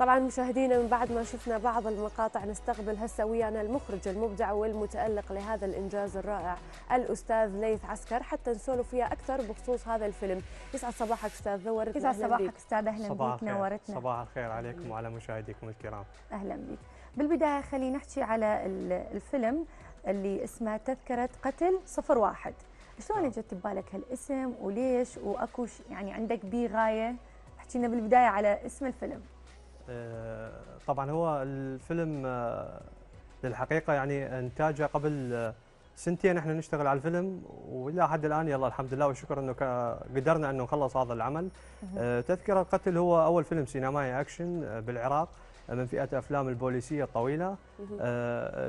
طبعا مشاهدينا من بعد ما شفنا بعض المقاطع نستقبل هسه ويانا المخرج المبدع والمتألق لهذا الإنجاز الرائع الأستاذ ليث عسكر حتى نسولف وياه أكثر بخصوص هذا الفيلم يسعد صباحك أستاذ نورتنا يسعد صباحك أستاذ أهلا بك نورتنا صباح الخير عليكم وعلى مشاهديكم الكرام أهلا بك بالبداية خلينا نحكي على الفيلم اللي اسمه تذكرة قتل صفر واحد شلون نعم. اجت ببالك هالاسم وليش واكو يعني عندك بيه غايه احكي لنا بالبدايه على اسم الفيلم آه، طبعا هو الفيلم آه، للحقيقه يعني انتاجه قبل آه، سنتين احنا نشتغل على الفيلم والى حد الان يلا الحمد لله والشكر انه قدرنا انه نخلص هذا العمل تذكره القتل هو اول فيلم سينمائي اكشن بالعراق من فئه افلام البوليسيه الطويله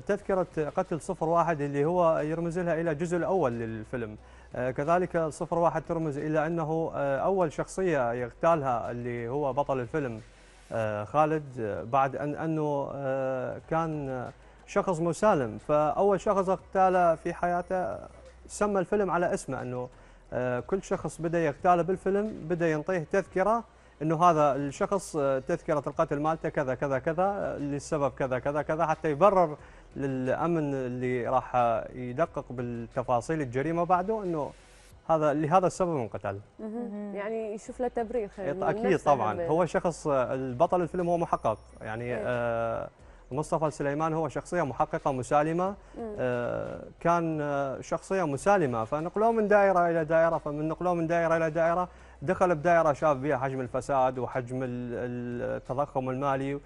تذكره قتل صفر واحد اللي هو يرمز لها الى الجزء الاول للفيلم كذلك صفر واحد ترمز الى انه اول شخصيه يغتالها اللي هو بطل الفيلم آه، خالد آه، بعد أن أنه آه، كان شخص مسالم فأول شخص اغتاله في حياته سمى الفيلم على اسمه أنه كل شخص بدأ يغتاله بالفيلم بدأ ينطيه تذكرة أنه هذا الشخص تذكرة القتل مالته كذا كذا كذا للسبب كذا كذا كذا حتى يبرر للأمن اللي راح يدقق بالتفاصيل الجريمة بعده أنه هذا لهذا السبب انقتل يعني يشوف له تبرير خير إيه، اكيد طبعا هو شخص البطل الفيلم هو محقق يعني إيه. آه مصطفى سليمان هو شخصيه محققه مسالمه إيه. آه كان آه، شخصيه مسالمه فنقلوه من دائره الى دائره فمن نقلوه من دائره الى دائره دخل بدائره شاف بها حجم الفساد وحجم التضخم المالي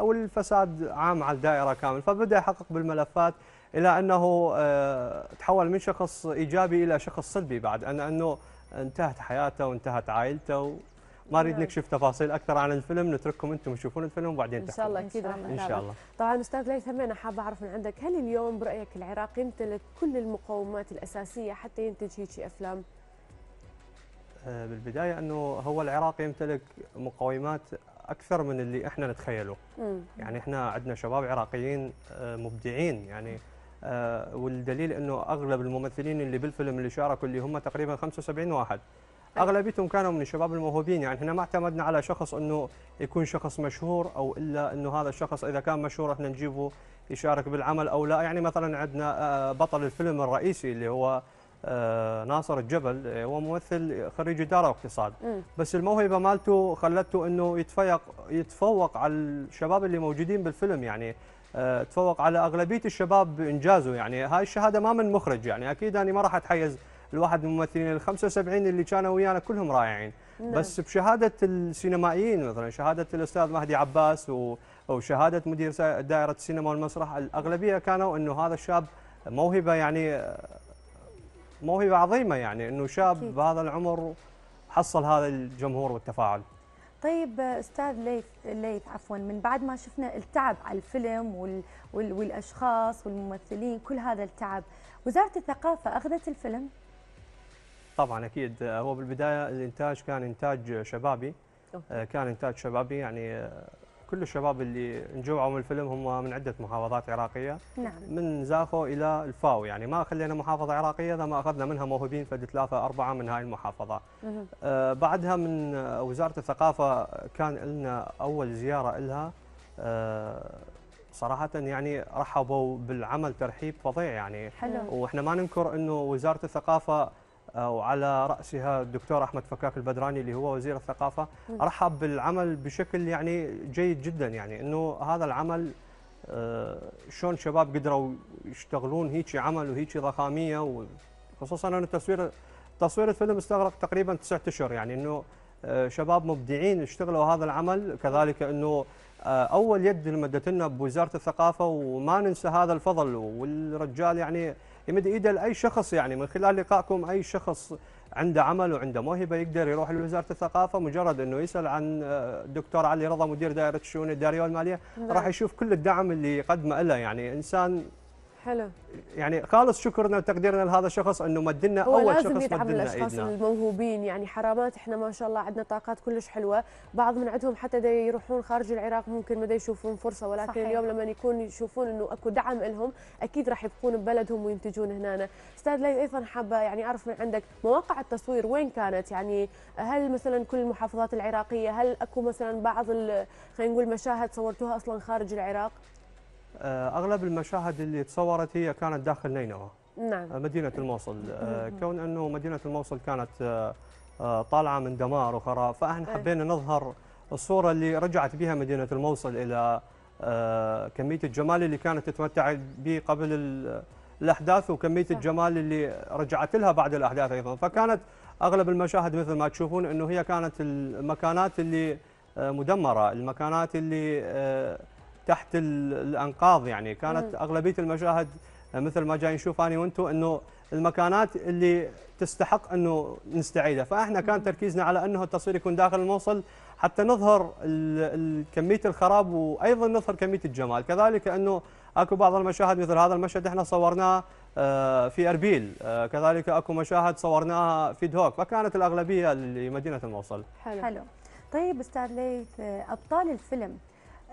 والفساد عام على الدائره كامل فبدا يحقق بالملفات الى انه آه، تحول من شخص ايجابي الى شخص سلبي بعد أن انه انتهت حياته وانتهت عائلته ما نريد نكشف نعم. تفاصيل اكثر عن الفيلم نترككم انتم تشوفون الفيلم وبعدين ان شاء الله اكيد راح ان شاء الله طبعا استاذ ليث انا حابه اعرف من عندك هل اليوم برايك العراق يمتلك كل المقومات الاساسيه حتى ينتج هيك افلام آه، بالبدايه انه هو العراق يمتلك مقومات اكثر من اللي احنا نتخيله يعني احنا عندنا شباب عراقيين آه، مبدعين يعني آه، والدليل انه اغلب الممثلين اللي بالفيلم اللي شاركوا اللي هم تقريبا 75 واحد اغلبيتهم كانوا من الشباب الموهوبين يعني احنا ما اعتمدنا على شخص انه يكون شخص مشهور او الا انه هذا الشخص اذا كان مشهور احنا نجيبه يشارك بالعمل او لا يعني مثلا عندنا آه، بطل الفيلم الرئيسي اللي هو آه، ناصر الجبل هو ممثل خريج اداره واقتصاد بس الموهبه مالته خلته انه يتفوق يتفوق على الشباب اللي موجودين بالفيلم يعني آه، تفوق على اغلبيه الشباب بانجازه يعني هاي الشهاده ما من مخرج يعني اكيد انا ما راح اتحيز الواحد من الممثلين ال 75 اللي كانوا ويانا كلهم رائعين نعم. بس بشهاده السينمائيين مثلا شهاده الاستاذ مهدي عباس وشهاده مدير دائره السينما والمسرح الاغلبيه كانوا انه هذا الشاب موهبه يعني موهبه عظيمه يعني انه شاب بهذا العمر حصل هذا الجمهور والتفاعل طيب استاذ ليث ليث عفوا من بعد ما شفنا التعب على الفيلم وال وال والاشخاص والممثلين كل هذا التعب وزاره الثقافه اخذت الفيلم طبعا اكيد هو بالبدايه الانتاج كان انتاج شبابي آه، كان انتاج شبابي يعني آه، كل الشباب اللي انجمعوا من الفيلم هم من عده محافظات عراقيه نعم من زاخو الى الفاو يعني ما خلينا محافظه عراقيه اذا ما اخذنا منها موهوبين فد ثلاثه اربعه من هاي المحافظه. آه بعدها من وزاره الثقافه كان لنا اول زياره لها آه صراحة يعني رحبوا بالعمل ترحيب فظيع يعني حلو. واحنا ما ننكر انه وزارة الثقافة وعلى راسها الدكتور احمد فكاك البدراني اللي هو وزير الثقافه رحب بالعمل بشكل يعني جيد جدا يعني انه هذا العمل آه، شلون شباب قدروا يشتغلون هيك عمل وهيك ضخاميه وخصوصا انه تصوير تصوير الفيلم استغرق تقريبا تسعة اشهر يعني انه آه، شباب مبدعين اشتغلوا هذا العمل كذلك انه آه، اول يد مدت لنا بوزاره الثقافه وما ننسى هذا الفضل والرجال يعني يمد ايده لاي شخص يعني من خلال لقائكم اي شخص عنده عمل وعنده موهبه يقدر يروح لوزاره الثقافه مجرد انه يسال عن الدكتور آه، علي رضا مدير دائره الشؤون الاداريه والماليه راح نعم. يشوف كل الدعم اللي قدمه له يعني انسان حلو يعني خالص شكرنا وتقديرنا لهذا الشخص انه مد لنا اول لازم شخص لازم من الاشخاص إيدنا. الموهوبين يعني حرامات احنا ما شاء الله عندنا طاقات كلش حلوه بعض من عندهم حتى دا يروحون خارج العراق ممكن ما يشوفون فرصه ولكن صحيح. اليوم لما يكون يشوفون انه اكو دعم لهم اكيد راح يبقون ببلدهم وينتجون هنا استاذ لي ايضا حابه يعني اعرف من عندك مواقع التصوير وين كانت يعني هل مثلا كل المحافظات العراقيه هل اكو مثلا بعض خلينا نقول مشاهد صورتوها اصلا خارج العراق آه، اغلب المشاهد اللي تصورت هي كانت داخل نينوى نعم آه، مدينه الموصل آه، كون انه مدينه الموصل كانت طالعه من دمار وخراب فاحنا نعم. حبينا نظهر الصوره اللي رجعت بها مدينه الموصل الى كميه الجمال اللي كانت تتمتع به قبل الاحداث وكميه الجمال اللي رجعت لها بعد الاحداث ايضا فكانت اغلب المشاهد مثل ما تشوفون انه هي كانت المكانات اللي مدمره المكانات اللي تحت الانقاض يعني كانت اغلبيه المشاهد مثل ما جاي نشوف انا وانتم انه المكانات اللي تستحق انه نستعيدها فاحنا كان تركيزنا على انه التصوير يكون داخل الموصل حتى نظهر كميه الخراب وايضا نظهر كميه الجمال كذلك انه اكو بعض المشاهد مثل هذا المشهد احنا صورناه آه، في اربيل آه، كذلك اكو مشاهد صورناها في دهوك فكانت الاغلبيه لمدينه الموصل حلو, حلو. طيب استاذ ليث آه، ابطال الفيلم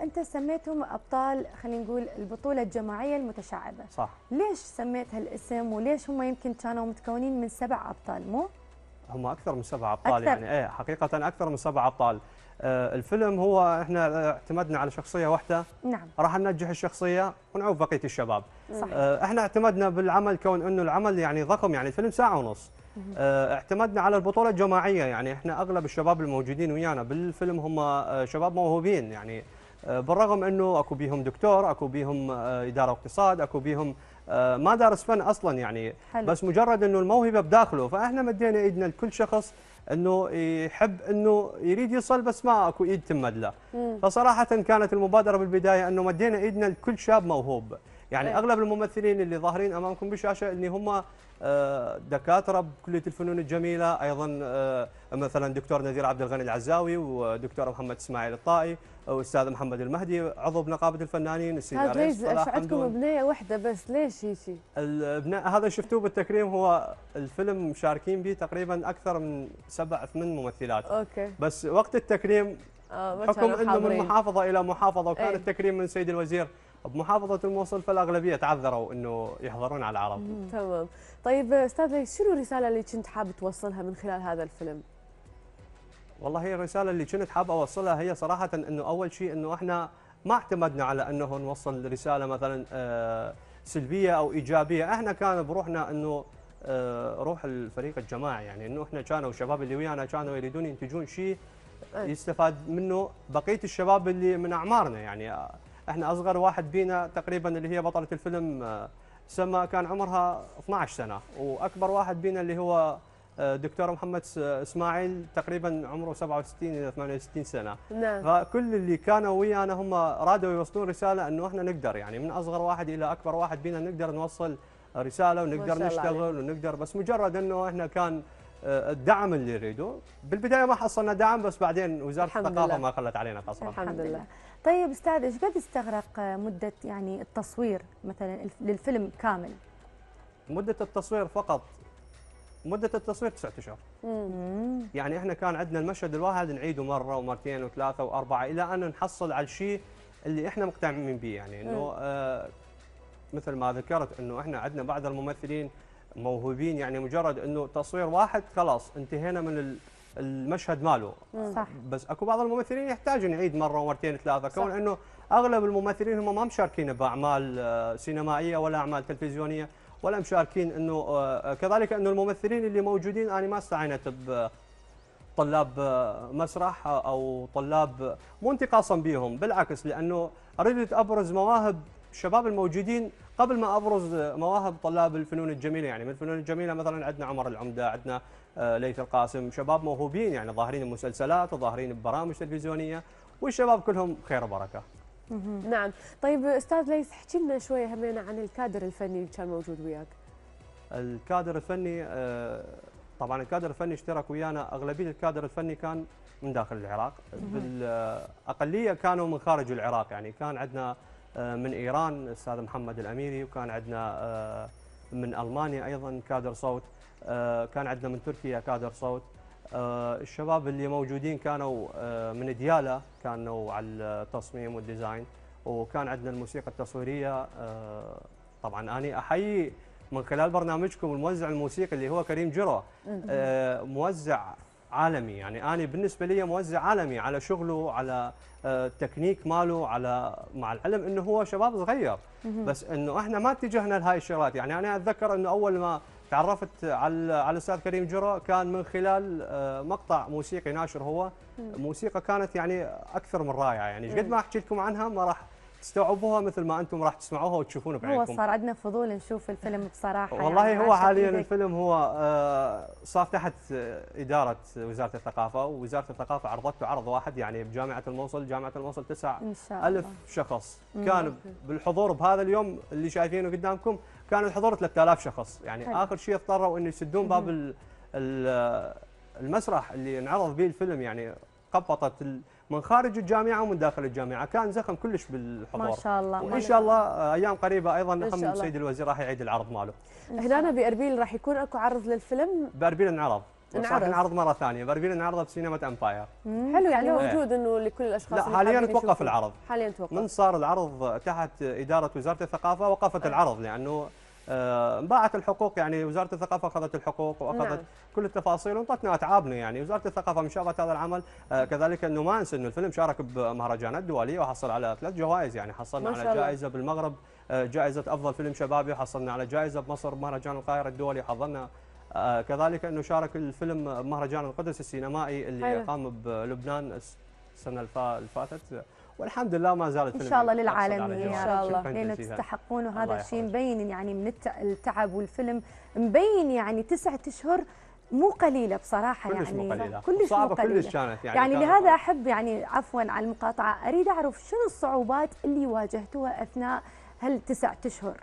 انت سميتهم ابطال خلينا نقول البطوله الجماعيه المتشعبه صح ليش سميت هالاسم وليش هم يمكن كانوا متكونين من سبع ابطال مو هم اكثر من سبع ابطال أكثر. يعني ايه حقيقه اكثر من سبع ابطال آه الفيلم هو احنا آه، اعتمدنا على شخصيه واحده نعم راح ننجح الشخصيه ونعوف بقيه الشباب صح. آه احنا اعتمدنا بالعمل كون انه العمل يعني ضخم يعني الفيلم ساعه ونص آه اعتمدنا على البطوله الجماعيه يعني احنا اغلب الشباب الموجودين ويانا بالفيلم هم آه، شباب موهوبين يعني آه، بالرغم انه اكو بيهم دكتور اكو بيهم آه، اداره اقتصاد اكو بيهم آه، ما دارس فن اصلا يعني حلو. بس مجرد انه الموهبه بداخله فاحنا مدينا ايدنا لكل شخص انه يحب انه يريد يصل بس ما اكو ايد تمد له فصراحه كانت المبادره بالبدايه انه مدينا ايدنا لكل شاب موهوب يعني أيه. اغلب الممثلين اللي ظاهرين امامكم بالشاشه اللي هم آه، دكاتره بكليه الفنون الجميله ايضا آه، مثلا دكتور نذير عبد الغني العزاوي ودكتور محمد اسماعيل الطائي واستاذ محمد المهدي عضو بنقابه الفنانين السيد عريس ليش عندكم بنيه واحده بس ليش هيك الابناء هذا شفتوه بالتكريم هو الفيلم مشاركين به تقريبا اكثر من سبع ثمان ممثلات اوكي بس وقت التكريم آه، حكم انه من محافظه الى محافظه وكان إيه. التكريم من سيد الوزير بمحافظه الموصل فالاغلبيه تعذروا انه يحضرون على العرب تمام طيب استاذ شنو الرساله اللي كنت حاب توصلها من خلال هذا الفيلم والله هي الرساله اللي كنت حاب اوصلها هي صراحه انه اول شيء انه احنا ما اعتمدنا على انه نوصل رساله مثلا آه، سلبيه او ايجابيه احنا كان بروحنا انه آه، روح الفريق الجماعي يعني انه احنا كانوا الشباب اللي ويانا كانوا يريدون ينتجون شيء يستفاد منه بقيه الشباب اللي من اعمارنا يعني آه، احنا اصغر واحد بينا تقريبا اللي هي بطله الفيلم آه، سما كان عمرها 12 سنه واكبر واحد بينا اللي هو آه، دكتور محمد آه، اسماعيل تقريبا عمره 67 الى 68 سنه نعم. فكل اللي كانوا ويانا هم رادوا يوصلون رساله انه احنا نقدر يعني من اصغر واحد الى اكبر واحد بينا نقدر نوصل رساله ونقدر نشتغل عليك. ونقدر بس مجرد انه احنا كان الدعم اللي يريدوه بالبدايه ما حصلنا دعم بس بعدين وزاره الثقافه ما خلت علينا قصرا الحمد لله طيب استاذ ايش قد استغرق مده يعني التصوير مثلا للفيلم كامل مده التصوير فقط مدة التصوير تسعة أشهر. يعني احنا كان عندنا المشهد الواحد نعيده مرة ومرتين وثلاثة وأربعة إلى أن نحصل على الشيء اللي احنا مقتنعين به يعني انه آه مثل ما ذكرت انه احنا عندنا بعض الممثلين موهوبين يعني مجرد انه تصوير واحد خلاص انتهينا من المشهد ماله صح بس اكو بعض الممثلين يحتاج يعيد مره ومرتين ثلاثه كون انه اغلب الممثلين هم ما مشاركين باعمال آه، سينمائيه ولا اعمال تلفزيونيه ولا مشاركين انه آه، كذلك انه الممثلين اللي موجودين انا ما استعينت ب طلاب آه، مسرح او طلاب مو انتقاصا بهم بالعكس لانه اريد ابرز مواهب الشباب الموجودين قبل ما ابرز مواهب طلاب الفنون الجميله يعني من الفنون الجميله مثلا عندنا عمر العمده عندنا آه، ليث القاسم شباب موهوبين يعني ظاهرين بمسلسلات وظاهرين ببرامج تلفزيونيه والشباب كلهم خير وبركه نعم طيب استاذ ليث احكي لنا شويه همينا عن الكادر الفني اللي كان موجود وياك الكادر الفني آه، طبعا الكادر الفني اشترك ويانا اغلبيه الكادر الفني كان من داخل العراق بالاقليه كانوا من خارج العراق يعني كان عندنا آه، من ايران الاستاذ محمد الاميري وكان عندنا من المانيا ايضا كادر صوت آه، كان عندنا من تركيا كادر صوت آه، الشباب اللي موجودين كانوا آه، من ديالا كانوا على التصميم والديزاين وكان عندنا الموسيقى التصويريه طبعا أنا أحيي من خلال برنامجكم الموزع الموسيقي اللي هو كريم جرو موزع عالمي يعني أنا بالنسبة لي موزع عالمي على شغله على التكنيك ماله على مع العلم أنه هو شباب صغير بس أنه إحنا ما اتجهنا لهي الشغلات يعني أنا أتذكر أنه أول ما تعرفت على على الاستاذ كريم جرى كان من خلال آه، مقطع موسيقي ناشر هو موسيقى كانت يعني اكثر من رائعه يعني قد ما احكي لكم عنها ما راح تستوعبوها مثل ما انتم راح تسمعوها وتشوفونها بعينكم هو صار عندنا فضول نشوف الفيلم بصراحه يعني والله يعني هو حاليا الفيلم هو آه، صار تحت آه، اداره وزاره الثقافه ووزاره الثقافه عرضته عرض واحد يعني بجامعه الموصل جامعه الموصل 9000 شخص كان بالحضور بهذا اليوم اللي شايفينه قدامكم كان الحضور 3000 شخص يعني حل. اخر شيء اضطروا انه يسدون باب آه، المسرح اللي انعرض به الفيلم يعني قبطت من خارج الجامعه ومن داخل الجامعه كان زخم كلش بالحضور ما شاء الله وان شاء الله آه، ايام قريبه ايضا نحن سيد الوزير راح يعيد العرض ماله هنا باربيل راح يكون اكو عرض للفيلم باربيل انعرض نعرض نعرض مره ثانيه باربيل انعرض سينما امباير حلو يعني إيه. موجود انه لكل الاشخاص لا حاليا توقف العرض حاليا توقف من صار العرض تحت اداره وزاره الثقافه وقفت إيه. العرض لانه ضاعت آه، الحقوق يعني وزاره الثقافه اخذت الحقوق واخذت نعم. كل التفاصيل وانطتنا اتعابنا يعني وزاره الثقافه مشاركه هذا العمل آه، كذلك انه ما انسى انه الفيلم شارك بمهرجانات دوليه وحصل على ثلاث جوائز يعني حصلنا على جائزه بالمغرب آه، جائزه افضل فيلم شبابي وحصلنا على جائزه بمصر بمهرجان القاهره الدولي حظنا كذلك انه شارك الفيلم بمهرجان القدس السينمائي اللي قام بلبنان السنه اللي فاتت والحمد لله ما زالت ان شاء الله يعني للعالمين ان شاء الله لان تستحقون وهذا الشيء مبين يعني من التعب والفيلم مبين يعني تسعة اشهر مو قليله بصراحه كلش يعني مو قليله كلش مو قليله كلش كانت يعني, يعني لهذا احب يعني عفوا على المقاطعه اريد اعرف شنو الصعوبات اللي واجهتوها اثناء هالتسعة اشهر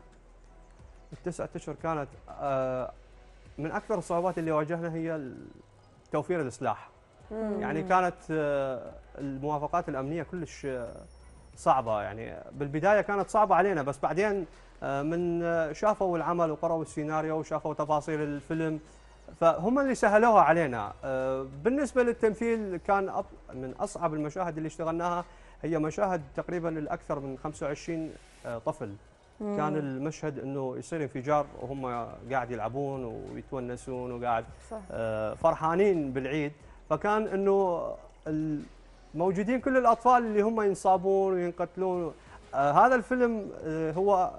التسعة اشهر كانت آه، من اكثر الصعوبات اللي واجهنا هي توفير السلاح مم. يعني كانت آه، الموافقات الامنيه كلش آه، صعبه يعني بالبدايه كانت صعبه علينا بس بعدين آه، من شافوا العمل وقرأوا السيناريو وشافوا تفاصيل الفيلم فهم اللي سهلوها علينا بالنسبه للتمثيل كان من اصعب المشاهد اللي اشتغلناها هي مشاهد تقريبا الاكثر من 25 طفل مم. كان المشهد انه يصير انفجار وهم قاعد يلعبون ويتونسون وقاعد صح. فرحانين بالعيد فكان انه موجودين كل الاطفال اللي هم ينصابون وينقتلون آه هذا الفيلم آه هو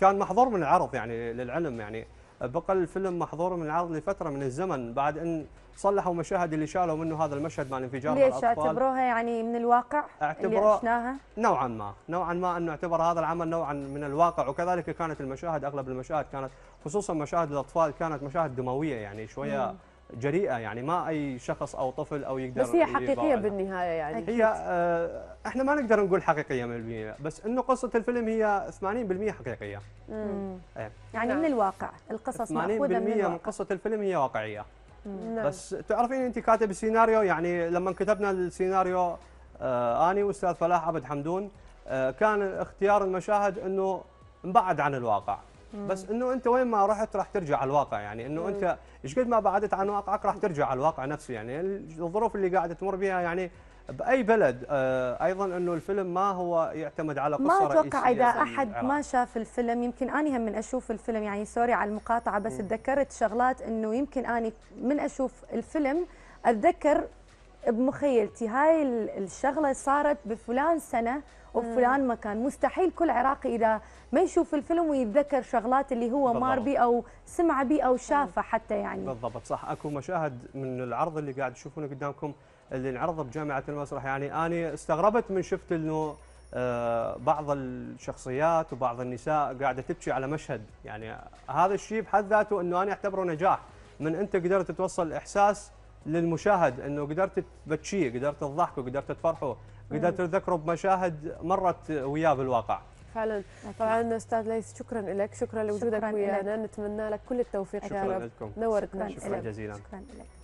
كان محظور من العرض يعني للعلم يعني آه، بقى الفيلم محظور من العرض لفتره من الزمن بعد ان صلحوا مشاهد اللي شالوا منه هذا المشهد مع الانفجار ليش اعتبروها يعني من الواقع اللي عشناها؟ نوعا ما، نوعا ما انه اعتبر هذا العمل نوعا من الواقع وكذلك كانت المشاهد اغلب المشاهد كانت خصوصا مشاهد الاطفال كانت مشاهد دمويه يعني شويه مم. جريئه يعني ما اي شخص او طفل او يقدر بس هي حقيقيه بالنهايه يعني هي هي آه، احنا ما نقدر نقول حقيقيه 100% بس انه قصه الفيلم هي 80% حقيقيه امم ايه. يعني من الواقع القصص ماخوذه من الواقع 80% من قصه الفيلم هي واقعيه مم. بس تعرفين انت كاتب السيناريو يعني لما كتبنا السيناريو آه اني واستاذ فلاح عبد حمدون آه كان اختيار المشاهد انه نبعد عن الواقع بس انه انت وين ما رحت راح ترجع على الواقع يعني انه انت ايش قد ما بعدت عن واقعك راح ترجع على الواقع نفسه يعني الظروف اللي قاعده تمر بها يعني باي بلد آه ايضا انه الفيلم ما هو يعتمد على قصه ما اتوقع اذا احد ما شاف الفيلم يمكن اني هم من اشوف الفيلم يعني سوري على المقاطعه بس تذكرت شغلات انه يمكن اني من اشوف الفيلم اتذكر بمخيلتي هاي الشغله صارت بفلان سنه وفلان مكان مستحيل كل عراقي اذا ما يشوف الفيلم ويتذكر شغلات اللي هو مار بيه او سمع بيه او شافه حتى يعني بالضبط صح اكو مشاهد من العرض اللي قاعد تشوفونه قدامكم اللي انعرض بجامعه المسرح يعني انا استغربت من شفت انه آه، بعض الشخصيات وبعض النساء قاعده تبكي على مشهد يعني هذا الشيء بحد ذاته انه انا اعتبره نجاح من انت قدرت توصل احساس للمشاهد انه قدرت تبكيه قدرت تضحكه قدرت تفرحه قدرت تذكره بمشاهد مرت وياه بالواقع فعلا نعم. طبعا استاذ ليس شكرا لك شكرا لوجودك ويانا نتمنى لك كل التوفيق شكرا لكم نورتنا شكرا جزيلا شكرا لك